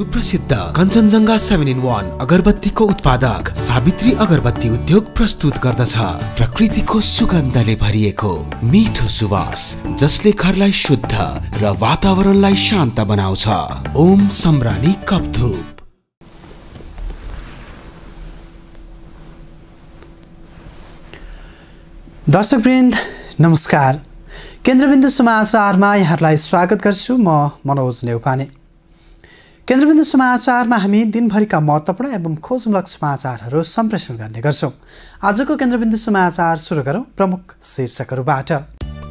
सुप्रसिद्ध Kanchenjunga seven in one अगरबत्तीको उत्पादक सावित्री अगरबत्ती उद्योग प्रस्तुत गर्दछ प्रकृतिको सुगन्धले भरिएको मिठो सुवास जसले घरलाई शुद्ध र वातावरणलाई शान्त बनाउँछ ओम सम्राणी कपधुप दर्शकवृन्द नमस्कार केन्द्रबिन्दु समाचारमा यहाँहरूलाई स्वागत गर्छु म मनोज नेउपाने केन्द्रबिन्दु समाचारमा हामी दिनभरिका महत्त्वपूर्ण एवं खोजमूलक समाचारहरू सम्प्रेषण गर्ने गर्छौँ आजको केन्द्रबिन्दु समाचार सुरु गरौँ प्रमुख शीर्षकहरूबाट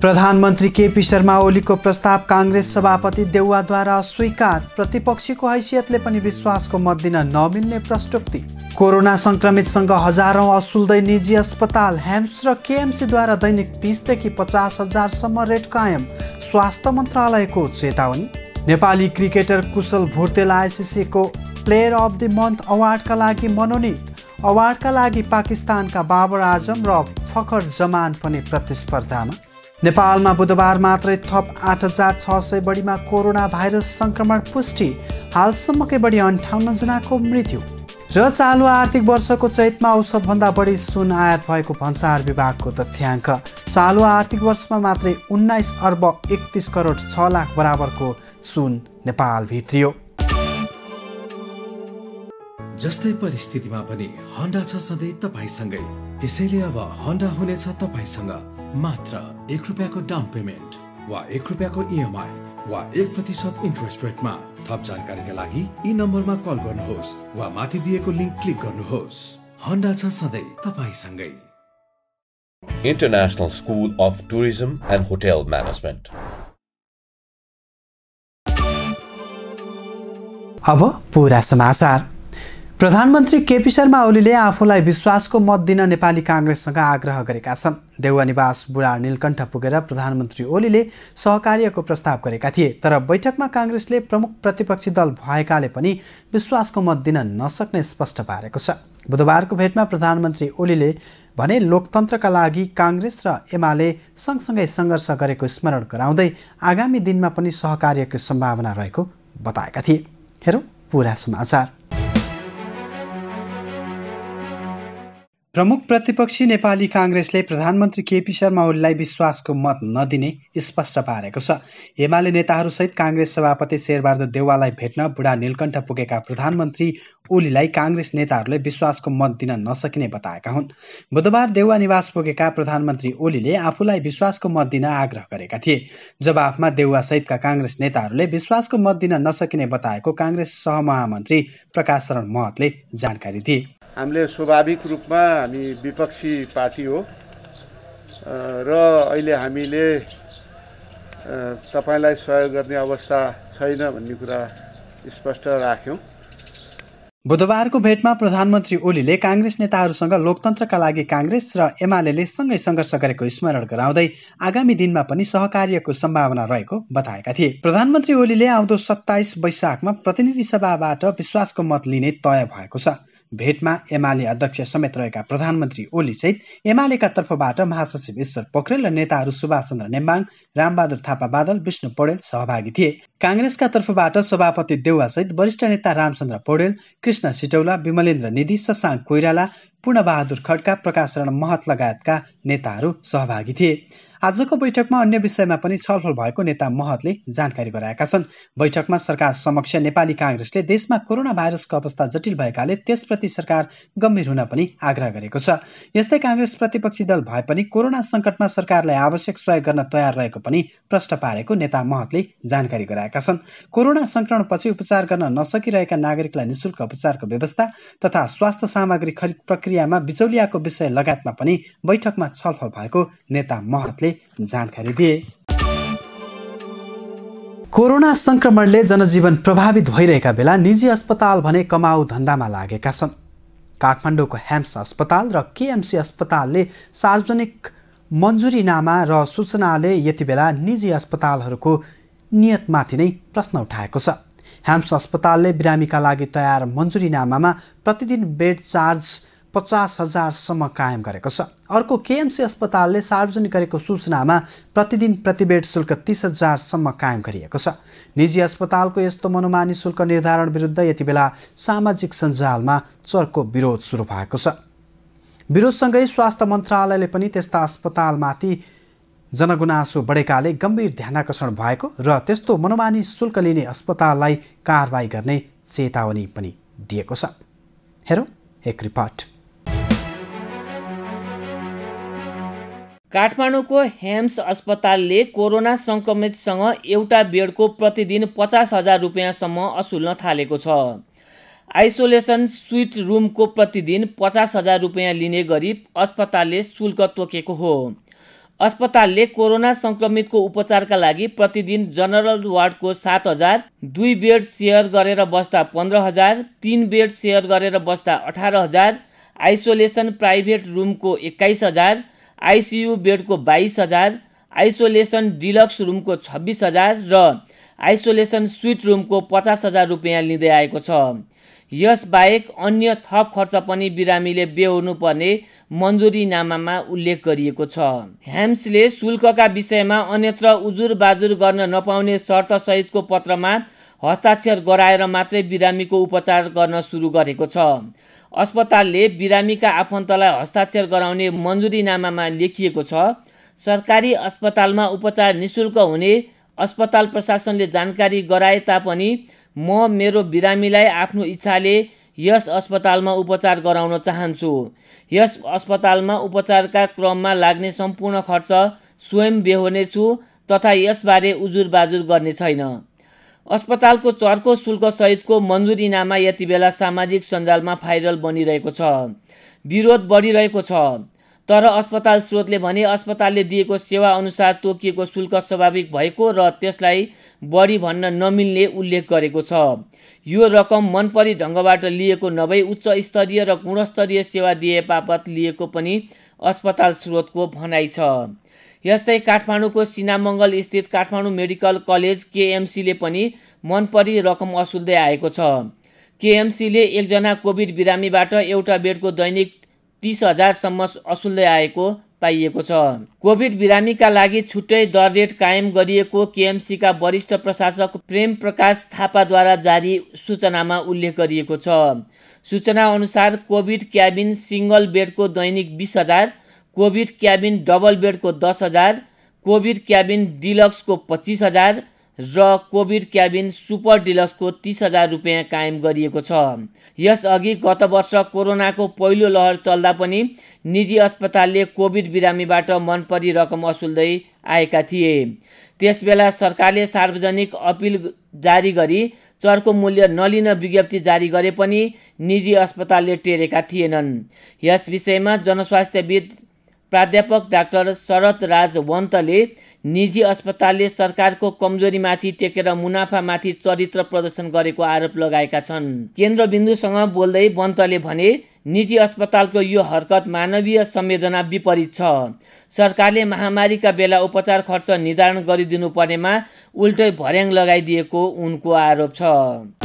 प्रधानमन्त्री केपी शर्मा ओलीको प्रस्ताव काङ्ग्रेस सभापति देउवाद्वारा अस्वीकार प्रतिपक्षीको हैसियतले पनि विश्वासको मत दिन नमिल्ने प्रस्तुति कोरोना सङ्क्रमितसँग हजारौँ असुल्दै निजी अस्पताल हेम्स र केएमसीद्वारा दैनिक तिसदेखि पचास हजारसम्म रेट कायम स्वास्थ्य मन्त्रालयको चेतावनी नेपाली क्रिकेटर कुशल भुर्तेल आइसिसीको प्लेयर अफ द मन्थ अवार्डका लागि मनोनित अवार्डका लागि पाकिस्तानका बाबर आजम र फखर जमान पनि प्रतिस्पर्धामा नेपालमा बुधबार मात्रै थप आठ हजार छ सय बढीमा कोरोना भाइरस सङ्क्रमण पुष्टि हालसम्मकै बढी अन्ठाउन्नजनाको मृत्यु र चालु आर्थिक वर्षको चैतमा औसतभन्दा बढी सुन आयात भएको भन्सार विभागको तथ्याङ्क चालु आर्थिक वर्षमा मात्रै उन्नाइस अर्ब एकतिस करोड छ लाख बराबरको सुन नेपाल भित्रियो जस्तै परिस्थितिमा पनि हन्डा छ सधैँ तपाईँसँगै त्यसैले अब हन्डा हुनेछ तपाईँसँग मात्र एक रुपियाँको डाउन पेमेन्ट वा एक रुपियाँको इएमआई e वा एक प्रतिशत इन्ट्रेस्ट रेटमा थप जानकारीका लागि यी नम्बरमा कल गर्नुहोस् वा माथि दिएको लिङ्क क्लिक गर्नुहोस् हन्डा छ सधैँ तपाईँसँगै international school of tourism and hotel management अब पूरा समाचार प्रधानमन्त्री केपी शर्मा ओलीले आफूलाई विश्वासको मत दिन नेपाली काङ्ग्रेससँग आग्रह गरेका छन् देउवा निवास बुढा नीलकण्ठ पुगेर प्रधानमन्त्री ओलीले सहकार्यको प्रस्ताव गरेका थिए तर बैठकमा काङ्ग्रेसले प्रमुख प्रतिपक्षी दल भएकाले पनि विश्वासको मत दिन नसक्ने स्पष्ट पारेको छ बुधबारको भेटमा प्रधानमन्त्री ओलीले भने लोकतन्त्रका लागि काङ्ग्रेस र एमाले सँगसँगै सङ्घर्ष गरेको स्मरण गराउँदै आगामी दिनमा पनि सहकार्यको सम्भावना रहेको बताएका थिए हेरौँ पुरा समाचार प्रमुख प्रतिपक्षी नेपाली काङ्ग्रेसले प्रधानमन्त्री केपी शर्मा ओलीलाई विश्वासको मत नदिने स्पष्ट पारेको छ एमाले नेताहरूसहित काङ्ग्रेस सभापति शेरबहादुर देउवालाई भेट्न बुढा नीलकण्ठ पुगेका प्रधानमन्त्री ओलीलाई काङ्ग्रेस नेताहरूले विश्वासको मत दिन नसकिने बताएका हुन् बुधबार देउवा निवास पुगेका प्रधानमन्त्री ओलीले आफूलाई विश्वासको मत दिन आग्रह गरेका थिए जवाफमा देउवासहितका काङ्ग्रेस नेताहरूले विश्वासको मत दिन नसकिने बताएको काङ्ग्रेस सहमहामन्त्री प्रकाश शरण महतले जानकारी दिए हामीले स्वाभाविक रूपमा हामी विपक्षी पार्टी हो र अहिले हामीले तपाईँलाई सहयोग गर्ने अवस्था छैन भन्ने कुरा स्पष्ट राख्यौँ बुधबारको भेटमा प्रधानमन्त्री ओलीले काङ्ग्रेस नेताहरूसँग लोकतन्त्रका लागि काङ्ग्रेस र एमाले सँगै सङ्घर्ष गरेको स्मरण गराउँदै आगामी दिनमा पनि सहकार्यको सम्भावना रहेको बताएका थिए प्रधानमन्त्री ओलीले आउँदो सत्ताइस वैशाखमा प्रतिनिधि सभाबाट विश्वासको मत लिने तय भएको छ भेटमा एमाले अध्यक्ष समेत रहेका प्रधानमन्त्री ओली सहित एमालेका तर्फबाट महासचिव ईश्वर पोखरेल र नेताहरू सुभाष चन्द्र नेम्बाङ रामबहादुर थापा बादल विष्णु पौडेल सहभागी थिए काङ्ग्रेसका तर्फबाट सभापति देउवा सहित वरिष्ठ नेता रामचन्द्र पौडेल कृष्ण सिटौला विमलेन्द्र निधि शशाङ्क कोइराला पूर्णबहादुर खड्का प्रकाशरण महत लगायतका नेताहरू सहभागी थिए आजको बैठकमा अन्य विषयमा पनि छलफल भएको नेता महतले जानकारी गराएका छन् बैठकमा सरकार समक्ष नेपाली काङ्ग्रेसले देशमा कोरोना भाइरसको अवस्था जटिल भएकाले त्यसप्रति सरकार गम्भीर हुन पनि आग्रह गरेको छ यस्तै काङ्ग्रेस प्रतिपक्षी दल भए पनि कोरोना सङ्कटमा सरकारलाई आवश्यक सहयोग गर्न तयार रहेको पनि प्रश्न पारेको नेता महतले जानकारी गराएका छन् कोरोना सङ्क्रमणपछि उपचार गर्न नसकिरहेका नागरिकलाई निशुल्क उपचारको व्यवस्था तथा स्वास्थ्य सामग्री खरिद प्रक्रियामा बिचौलियाको विषय लगायतमा पनि बैठकमा छलफल भएको नेता महतले जानकारी दिए कोरोना संक्रमणले जनजीवन प्रभावित भइरहेका बेला निजी अस्पताल भने कमाउ धन्दामा लागेका छन् काठमाडौँको ह्याम्स अस्पताल र केएमसी अस्पतालले सार्वजनिक मन्जुरीनामा र सूचनाले यति बेला निजी अस्पतालहरूको नियतमाथि नै प्रश्न उठाएको छ ह्याम्स अस्पतालले बिरामीका लागि तयार मन्जुरीनामामा प्रतिदिन बेड चार्ज पचास हजारसम्म कायम गरेको छ अर्को केएमसी अस्पतालले सार्वजनिक गरेको सूचनामा प्रतिदिन प्रतिबेड शुल्क तिस हजारसम्म कायम गरिएको छ निजी अस्पतालको यस्तो मनोमानी शुल्क निर्धारण विरुद्ध यति बेला सामाजिक सञ्जालमा चर्को विरोध सुरु भएको छ विरोधसँगै स्वास्थ्य मन्त्रालयले पनि त्यस्ता अस्पतालमाथि जनगुनासो बढेकाले गम्भीर ध्यानाकर्षण भएको र त्यस्तो मनोमानी शुल्क लिने अस्पताललाई कारवाही गर्ने चेतावनी पनि दिएको छ हेरौँ एक रिपोर्ट काठमाडौँको हेम्स अस्पतालले कोरोना सङ्क्रमितसँग एउटा बेडको प्रतिदिन पचास हजार रुपियाँसम्म असुल्न थालेको छ आइसोलेसन स्विट रुमको प्रतिदिन पचास हजार रुपियाँ लिने गरी अस्पतालले शुल्क तोकेको हो अस्पतालले कोरोना सङ्क्रमितको उपचारका लागि प्रतिदिन जनरल वार्डको सात हजार दुई बेड सेयर गरेर बस्दा पन्ध्र हजार तिन बेड सेयर गरेर बस्दा अठार हजार आइसोलेसन प्राइभेट रुमको एक्काइस हजार आइसियु बेडको बाइस हजार आइसोलेसन डिलक्स रुमको छब्बिस हजार र आइसोलेसन स्विट रुमको पचास हजार रुपियाँ लिँदै आएको छ यसबाहेक अन्य थप खर्च पनि बिरामीले बेहोर्नुपर्ने मन्जुरीनामामा उल्लेख गरिएको छ ह्याम्सले शुल्कका विषयमा अन्यत्र उजुर बाजुर गर्न नपाउने शर्तसहितको पत्रमा हस्ताक्षर गराएर मात्रै बिरामीको उपचार गर्न सुरु गरेको छ अस्पतालले बिरामीका आफन्तलाई हस्ताक्षर गराउने मन्जुरीनामामा लेखिएको छ सरकारी अस्पतालमा उपचार निशुल्क हुने अस्पताल प्रशासनले जानकारी गराए तापनि म मेरो बिरामीलाई आफ्नो इच्छाले यस अस्पतालमा उपचार गराउन चाहन्छु यस अस्पतालमा उपचारका क्रममा लाग्ने सम्पूर्ण खर्च स्वयं बेहोर्नेछु तथा यसबारे उजुर बाजुर गर्ने छैन अस्पतालको चर्को शुल्क सहितको मन्जुरीनामा यति बेला सामाजिक सञ्जालमा भाइरल बनिरहेको छ विरोध बढिरहेको छ तर अस्पताल स्रोतले भने अस्पतालले दिएको सेवा अनुसार तोकिएको शुल्क स्वाभाविक भएको र त्यसलाई बढी भन्न नमिल्ने उल्लेख गरेको छ यो रकम मनपरी ढङ्गबाट लिएको नभई उच्च स्तरीय र गुणस्तरीय सेवा दिए बापत लिएको पनि अस्पताल स्रोतको भनाइ छ यस्तै काठमाडौँको सिनामङ्गल स्थित काठमाडौँ मेडिकल कलेज केएमसीले पनि मनपरी रकम असुल्दै आएको छ केएमसीले एकजना कोभिड बिरामीबाट एउटा बेडको दैनिक तिस हजारसम्म असुल्दै आएको पाइएको छ कोभिड बिरामीका लागि छुट्टै दर रेट कायम गरिएको केएमसीका वरिष्ठ प्रशासक प्रेम प्रकाश थापाद्वारा जारी सूचनामा उल्लेख गरिएको छ सूचना अनुसार कोभिड क्याबिन सिङ्गल बेडको दैनिक बिस हजार कोभिड क्याबिन डबल बेडको दस हजार कोभिड क्याबिन डिलक्सको पच्चिस हजार र कोभिड क्याबिन सुपर डिलक्सको तिस हजार रुपियाँ कायम गरिएको छ यसअघि गत वर्ष कोरोनाको पहिलो लहर चल्दा पनि निजी अस्पतालले कोभिड बिरामीबाट मनपरी रकम असुल्दै आएका थिए त्यसबेला सरकारले सार्वजनिक अपिल जारी गरी चरको मूल्य नलिन विज्ञप्ति जारी गरे पनि निजी अस्पतालले टेरेका थिएनन् यस विषयमा जनस्वास्थ्यविद प्राध्यापक डाक्टर शरद राज वन्तले निजी अस्पतालले सरकारको कमजोरीमाथि टेकेर मुनाफामाथि चरित्र प्रदर्शन गरेको आरोप लगाएका छन् केन्द्रबिन्दुसँग बोल्दै वन्तले भने निजी अस्पतालको यो हरकत मानवीय संवेदना विपरीत छ सरकारले महामारीका बेला उपचार खर्च निर्धारण गरिदिनु पर्नेमा उल्टै भर्याङ लगाइदिएको उनको आरोप छ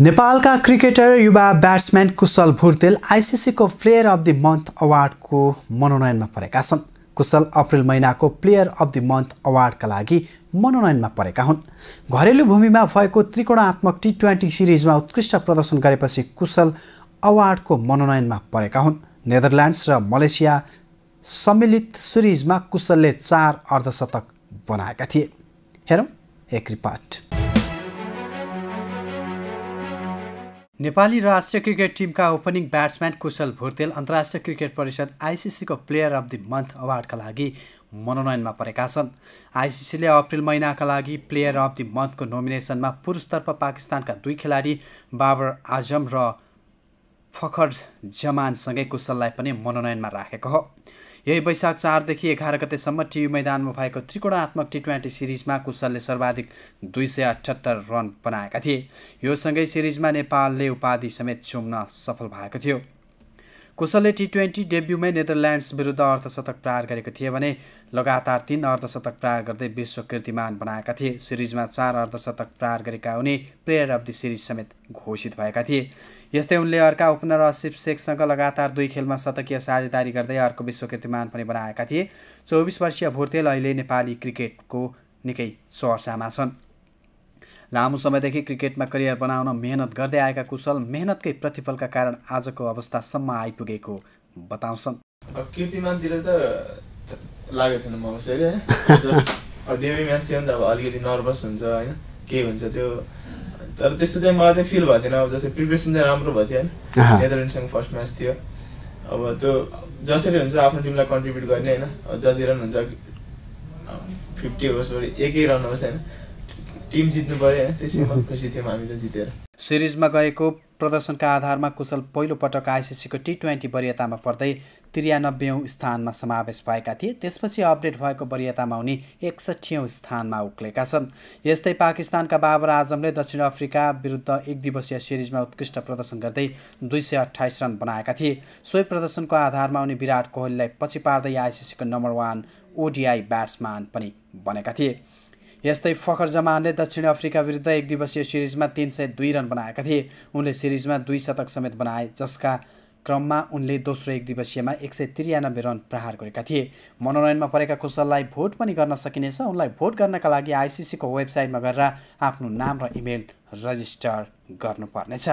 नेपालका क्रिकेटर युवा ब्याट्सम्यान कुशल भुर्तेल आइसिसीको प्लेयर अफ दि मन्थ अवार्डको मनोनयनमा परेका छन् कुशल अप्रेल महिनाको प्लेयर अफ दि मन्थ अवार्डका लागि मनोनयनमा परेका हुन् घरेलु भूमिमा भएको त्रिकोणात्मक टी ट्वेन्टी सिरिजमा उत्कृष्ट प्रदर्शन गरेपछि कुशल अवार्डको मनोनयनमा परेका हुन् नेदरल्यान्ड्स र मलेसिया सम्मिलित सिरिजमा कुशलले चार अर्धशतक बनाएका थिए हेरौँ एक रिपोर्ट नेपाली राष्ट्रिय क्रिकेट टिमका ओपनिङ ब्याट्सम्यान कुशल भुर्तेल अन्तर्राष्ट्रिय क्रिकेट परिषद आइसिसीको प्लेयर अफ दि मन्थ अवार्डका लागि मनोनयनमा परेका छन् आइसिसीले अप्रेल महिनाका लागि प्लेयर अफ दि मन्थको नोमिनेसनमा पुरुषतर्फ पाकिस्तानका दुई खेलाडी बाबर आजम र फखर जमानसँगै कुशललाई पनि मनोनयनमा राखेको हो यही वैशाख चारदेखि एघार गतेसम्म टिभी मैदानमा भएको त्रिकोणात्मक टी ट्वेन्टी सिरिजमा कुशलले सर्वाधिक दुई सय अठहत्तर रन बनाएका थिए योसँगै सिरिजमा नेपालले उपाधि समेत चुम्न सफल भएको थियो कुशलले टी ट्वेन्टी डेब्युमै नेदरल्यान्ड्स विरुद्ध अर्धशतक प्रहार गरेको थिए भने लगातार तिन अर्धशतक प्रहार गर्दै विश्व कीर्तिमान बनाएका थिए सिरिजमा चार अर्धशतक प्रहार गरेका उनी प्लेयर अफ द सिरिज समेत घोषित भएका थिए यस्तै उनले अर्का ओपनर असिफ शेखसँग लगातार दुई खेलमा शतकीय साझेदारी गर्दै अर्को विश्व कीर्तिमान पनि बनाएका थिए चौबिस वर्षीय भुर्तेल अहिले नेपाली क्रिकेटको निकै चर्चामा छन् लामो समयदेखि क्रिकेटमा करियर बनाउन मेहनत गर्दै आएका कुशल मेहनतकै प्रतिफलका कारण आजको अवस्थासम्म आइपुगेको बताउँछन् कीर्तिमानतिर त लागेको थिएन म कसरी होइन डेबी म्याच थियो नि त अब अलिकति नर्भस हुन्छ होइन के हुन्छ त्यो तर त्यस्तो चाहिँ मलाई चाहिँ फिल भएको थिएन अब जस्तै प्रिपेरेसन चाहिँ राम्रो भएको थियो होइन नेदरल्यान्डसँग फर्स्ट म्याच थियो अब त्यो जसरी हुन्छ आफ्नो टिमलाई कन्ट्रिब्युट गर्ने होइन जति रन हुन्छ फिफ्टी होस् एकै रन होस् होइन टिम जित्नु पऱ्यो होइन त्यसैमा खुसी थियौँ हामी त जितेर सिरिजमा गएको प्रदर्शनका आधारमा कुशल पहिलोपटक आइसिसीको टी ट्वेन्टी वरियतामा पर्दै त्रियानब्बेौँ स्थानमा समावेश भएका थिए त्यसपछि अपडेट भएको वरियतामा उनी एकसठीौँ स्थानमा उक्लेका छन् यस्तै पाकिस्तानका बाबर आजमले दक्षिण अफ्रिका विरुद्ध एक दिवसीय सिरिजमा उत्कृष्ट प्रदर्शन गर्दै दुई सय अठाइस रन बनाएका थिए सोही प्रदर्शनको आधारमा उनी विराट कोहलीलाई पछि पार्दै आइसिसीको नम्बर वान ओडिआई ब्याट्सम्यान पनि बनेका थिए यस्तै फखर जमानले दक्षिण अफ्रिका विरुद्ध एक दिवसीय सिरिजमा तिन सय दुई रन बनाएका थिए उनले सिरिजमा दुई शतक समेत बनाए जसका क्रममा उनले दोस्रो एक दिवसीयमा एक सय त्रियानब्बे रन प्रहार गरेका थिए मनोनयनमा परेका कुशललाई भोट पनि गर्न सकिनेछ उनलाई भोट गर्नका लागि आइसिसीको वेबसाइटमा गएर आफ्नो नाम र इमेल रजिस्टर गर्नुपर्नेछ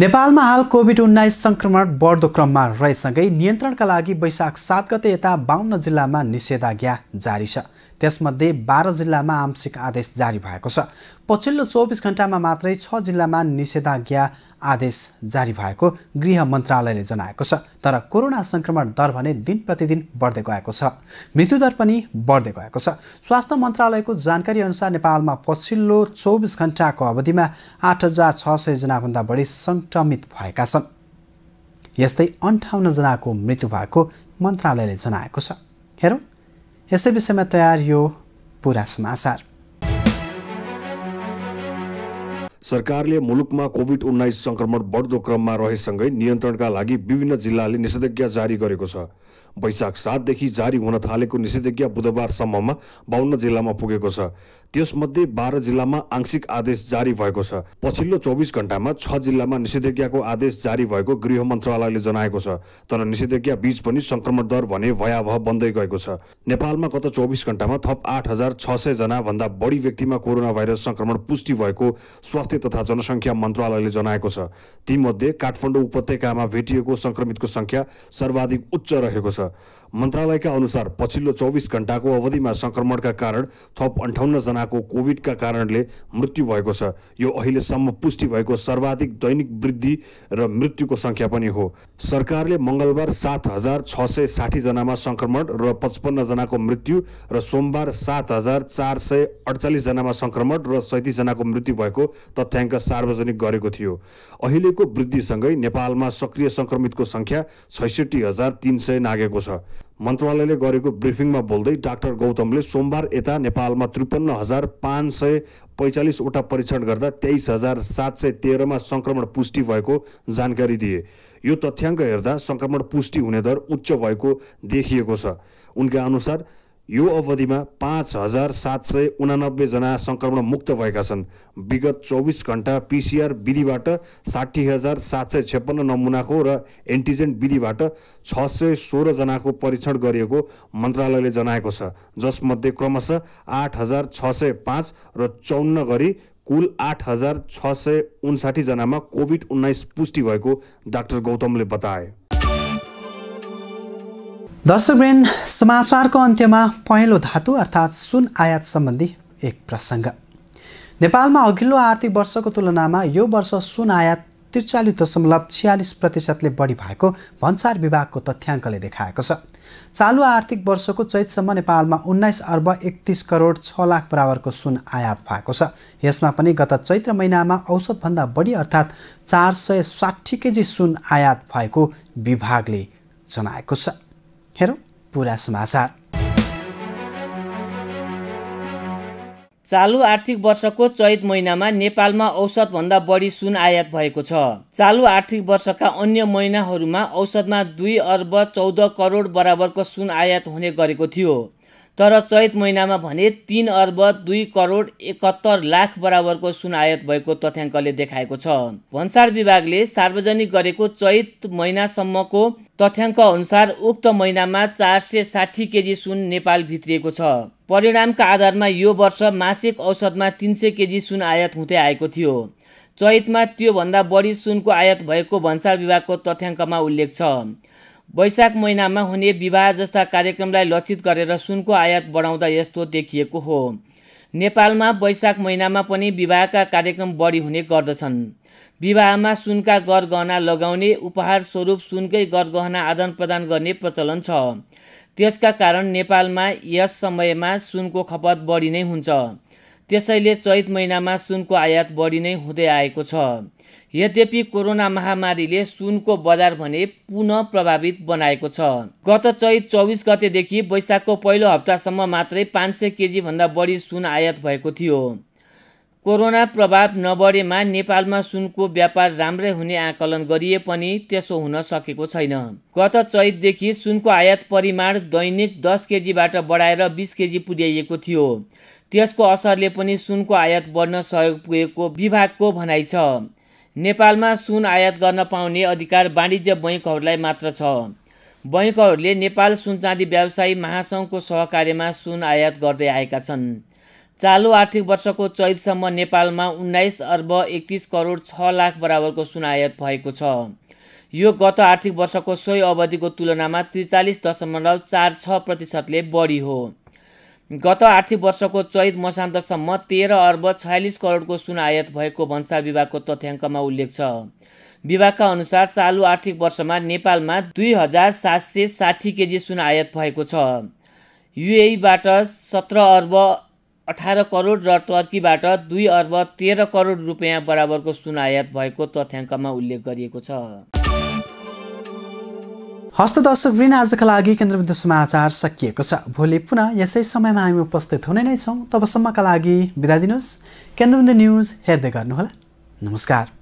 नेपालमा हाल कोभिड उन्नाइस सङ्क्रमण बढ्दो क्रममा रहेसँगै नियन्त्रणका लागि वैशाख सात गते यता बाहन्न जिल्लामा निषेधाज्ञा जारी छ त्यसमध्ये बाह्र जिल्लामा आंशिक आदेश जारी भएको छ पछिल्लो चौबिस घन्टामा मात्रै छ जिल्लामा निषेधाज्ञा आदेश जारी भएको गृह मन्त्रालयले जनाएको छ तर कोरोना सङ्क्रमण दर भने दिन प्रतिदिन बढ्दै गएको छ मृत्युदर पनि बढ्दै गएको छ स्वास्थ्य मन्त्रालयको जानकारी अनुसार नेपालमा पछिल्लो चौबिस घन्टाको अवधिमा आठ हजार छ सयजनाभन्दा बढी सङ्क्रमित भएका छन् यस्तै अन्ठाउन्नजनाको मृत्यु भएको मन्त्रालयले जनाएको छ हेरौँ यसै विषयमा तयार यो पुरा समाचार सरकारले मुलुकमा कोभिड उन्नाइस सङ्क्रमण बढ्दो क्रममा रहेसँगै नियन्त्रणका लागि विभिन्न जिल्लाले निषेधाज्ञा जारी गरेको छ वैशाख सातदेखि जारी हुन थालेको निषेधाज्ञा बुधबारसम्ममा बाहन्न जिल्लामा पुगेको छ त्यसमध्ये बाह्र जिल्लामा आंशिक आदेश जारी भएको छ पछिल्लो चौबिस घण्टामा छ जिल्लामा निषेधाज्ञाको आदेश जारी भएको गृह मन्त्रालयले जनाएको छ तर निषेधाज्ञा बीच पनि सङ्क्रमण दर भने भयावह बन्दै गएको छ नेपालमा गत चौबिस घण्टामा थप आठ हजार छ सय भन्दा बढी व्यक्तिमा कोरोना भाइरस सङ्क्रमण पुष्टि भएको स्वास्थ्य स्वास्थ्य तथा जनसङ्ख्या मन्त्रालयले जनाएको छ तीमध्ये काठमाडौँ उपत्यकामा भेटिएको सङ्क्रमितको सङ्ख्या सर्वाधिक उच्च रहेको छ मन्त्रालयका अनुसार पछिल्लो चौबिस घण्टाको अवधिमा सङ्क्रमणका कारण थप अन्ठाउन्नजनाको कोभिडका कारणले मृत्यु भएको छ यो अहिलेसम्म पुष्टि भएको सर्वाधिक दैनिक वृद्धि र मृत्युको सङ्ख्या पनि हो सरकारले मङ्गलबार सात हजार छ सय साठीजनामा सङ्क्रमण र पचपन्नजनाको मृत्यु र सोमबार सात हजार चार सय अडचालिसजनामा सङ्क्रमण र सैतिसजनाको मृत्यु भएको तथ्याङ्क सार्वजनिक गरेको थियो अहिलेको वृद्धिसँगै नेपालमा सक्रिय सङ्क्रमितको सङ्ख्या छैसठी हजार तिन सय नागेको छ मन्त्रालयले गरेको ब्रिफिङमा बोल्दै डाक्टर गौतमले सोमबार यता नेपालमा त्रिपन्न हजार पाँच सय पैँचालिसवटा परीक्षण गर्दा तेइस हजार सात सय तेह्रमा सङ्क्रमण पुष्टि भएको जानकारी दिए यो तथ्याङ्क हेर्दा सङ्क्रमण पुष्टि हुने दर उच्च भएको देखिएको छ उनका अनुसार यो अवधिमा पाँच हजार सात सय उनानब्बेजना सङ्क्रमण मुक्त भएका छन् विगत चौबिस घन्टा पिसिआर विधिबाट साठी हजार सात सय छेपन्न नमुनाको र एन्टिजेन विधिबाट छ सय सोह्रजनाको परीक्षण गरिएको मन्त्रालयले जनाएको छ जसमध्ये क्रमशः आठ हजार छ सय पाँच र चौन्न गरी कुल आठ हजार छ सय उन्साठीजनामा कोभिड उन्नाइस पुष्टि भएको डाक्टर गौतमले बताए दर्शकबेन समाचारको अन्त्यमा पहेँलो धातु अर्थात् सुन आयात सम्बन्धी एक प्रसङ्ग नेपालमा अघिल्लो आर्थिक वर्षको तुलनामा यो वर्ष सुन आयात त्रिचालिस दशमलव छ्यालिस प्रतिशतले बढी भएको भन्सार विभागको तथ्याङ्कले देखाएको छ चालु आर्थिक वर्षको चैतसम्म नेपालमा उन्नाइस अर्ब एकतिस करोड छ लाख बराबरको सुन आयात भएको छ यसमा पनि गत चैत्र महिनामा औसतभन्दा बढी अर्थात् चार सय साठी केजी सुन आयात भएको विभागले जनाएको छ हेरौँ पुरा समाचार चालु आर्थिक वर्षको चैत महिनामा नेपालमा औषधभन्दा बढी सुन आयात भएको छ चालु आर्थिक वर्षका अन्य महिनाहरूमा औषधमा दुई अर्ब चौध करोड बराबरको सुन आयात हुने गरेको थियो तर चैत महिनामा भने तिन अर्ब दुई करोड एकहत्तर लाख बराबरको सुन आयात भएको तथ्याङ्कले देखाएको छ भन्सार विभागले सार्वजनिक गरेको चैत महिनासम्मको तथ्याङ्क अनुसार उक्त महिनामा चार सय साठी केजी सुन नेपाल भित्रिएको छ परिणामका आधारमा यो वर्ष मासिक औसतमा तिन सय केजी सुन आयात हुँदै आएको थियो चैतमा त्योभन्दा बढी सुनको आयात भएको भन्सार विभागको तथ्याङ्कमा उल्लेख छ वैशाख महिनामा हुने विवाह जस्ता कार्यक्रमलाई लक्षित गरेर सुनको आयात बढाउँदा यस्तो देखिएको हो नेपालमा वैशाख महिनामा पनि विवाहका कार्यक्रम बढी हुने गर्दछन् विवाहमा सुनका गरगहना लगाउने उपहार स्वरूप सुनकै गरगहना आदान प्रदान गर्ने प्रचलन छ त्यसका कारण नेपालमा यस समयमा सुनको खपत बढी नै हुन्छ त्यसैले चैत महिनामा सुनको आयात बढी नै हुँदै आएको छ यद्यपि कोरोना महामारीले सुनको बजार भने पुनः प्रभावित बनाएको छ गत चैत चौबिस गतेदेखि वैशाखको पहिलो हप्तासम्म मात्रै पाँच सय केजीभन्दा बढी सुन आयात भएको थियो कोरोना प्रभाव नबढेमा नेपालमा सुनको व्यापार राम्रै हुने आकलन गरिए पनि त्यसो हुन सकेको छैन गत चैतदेखि सुनको आयात परिमाण दैनिक दस केजीबाट बढाएर बिस केजी पुर्याइएको थियो त्यसको असरले पनि सुनको आयात बढ्न सहयोग पुगेको विभागको भनाइ छ नेपालमा सुन आयात गर्न पाउने अधिकार वाणिज्य बैङ्कहरूलाई मात्र छ बैङ्कहरूले नेपाल सुनचाँदी व्यवसायी महासङ्घको सहकार्यमा सुन आयात गर्दै आएका छन् चालु आर्थिक वर्षको चैतसम्म नेपालमा उन्नाइस अर्ब एकतिस करोड छ लाख बराबरको सुन आयात भएको छ यो गत आर्थिक वर्षको सोही अवधिको तुलनामा त्रिचालिस दशमलव चार छ प्रतिशतले बढी हो गत आर्थिक वर्षको चैत मसान्तसम्म तेह्र अर्ब छयालिस करोडको सुन आयात भएको भन्सा विभागको तथ्याङ्कमा उल्लेख छ विभागका अनुसार चालु आर्थिक वर्षमा नेपालमा दुई हजार सात सय साठी केजी सुन आयात भएको छ युएबाट सत्र अर्ब अठार करोड र टर्कीबाट दुई अर्ब तेह्र करोड रुपियाँ बराबरको सुन आयात भएको तथ्याङ्कमा उल्लेख गरिएको छ हस्त दर्शकवृन्द आजका लागि केन्द्रबिन्दु समाचार सकिएको छ भोलि पुनः यसै समयमा हामी उपस्थित हुने नै छौँ तबसम्मका लागि बिदा दिनुहोस् केन्द्रबिन्दु न्युज हेर्दै गर्नुहोला नमस्कार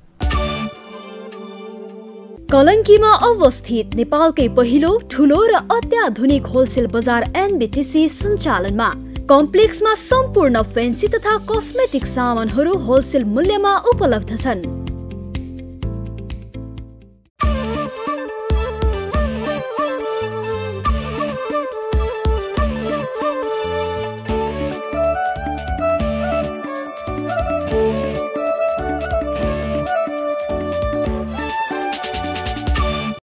कलङ्कीमा अवस्थित नेपालकै पहिलो ठुलो र अत्याधुनिक होलसेल बजार एनबिटिसी सञ्चालनमा कम्प्लेक्समा सम्पूर्ण फेन्सी तथा कस्मेटिक सामानहरू होलसेल मूल्यमा उपलब्ध छन्